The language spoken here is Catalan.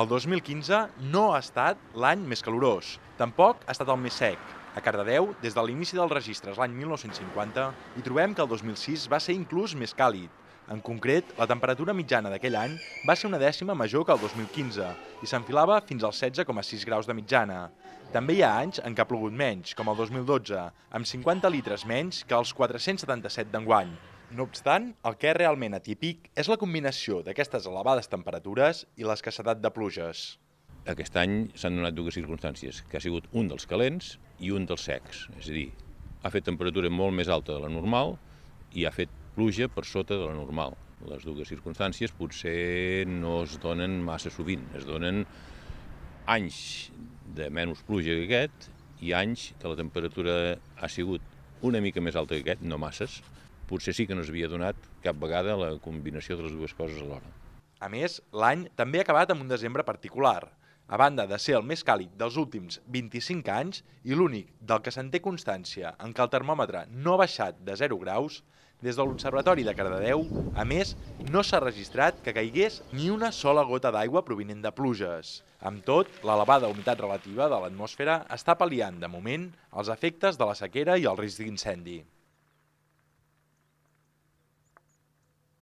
El 2015 no ha estat l'any més calorós, tampoc ha estat el més sec. A Cardedeu, des de l'inici dels registres l'any 1950, hi trobem que el 2006 va ser inclús més càlid. En concret, la temperatura mitjana d'aquell any va ser una dècima major que el 2015 i s'enfilava fins als 16,6 graus de mitjana. També hi ha anys en què ha plogut menys, com el 2012, amb 50 litres menys que els 477 d'enguany, no obstant, el que és realment atípic és la combinació d'aquestes elevades temperatures i l'escassetat de pluges. Aquest any s'han donat dues circumstàncies, que ha sigut un dels calents i un dels secs. És a dir, ha fet temperatura molt més alta de la normal i ha fet pluja per sota de la normal. Les dues circumstàncies potser no es donen massa sovint, es donen anys de menys pluja que aquest i anys que la temperatura ha sigut una mica més alta que aquest, no masses, potser sí que no s'havia donat cap vegada la combinació de les dues coses alhora. A més, l'any també ha acabat amb un desembre particular. A banda de ser el més càlid dels últims 25 anys i l'únic del que se'n té constància en què el termòmetre no ha baixat de 0 graus, des de l'Observatori de Cardedeu, a més, no s'ha registrat que caigués ni una sola gota d'aigua provinent de pluges. Amb tot, l'elevada humitat relativa de l'atmosfera està pal·liant, de moment, els efectes de la sequera i el risc d'incendi.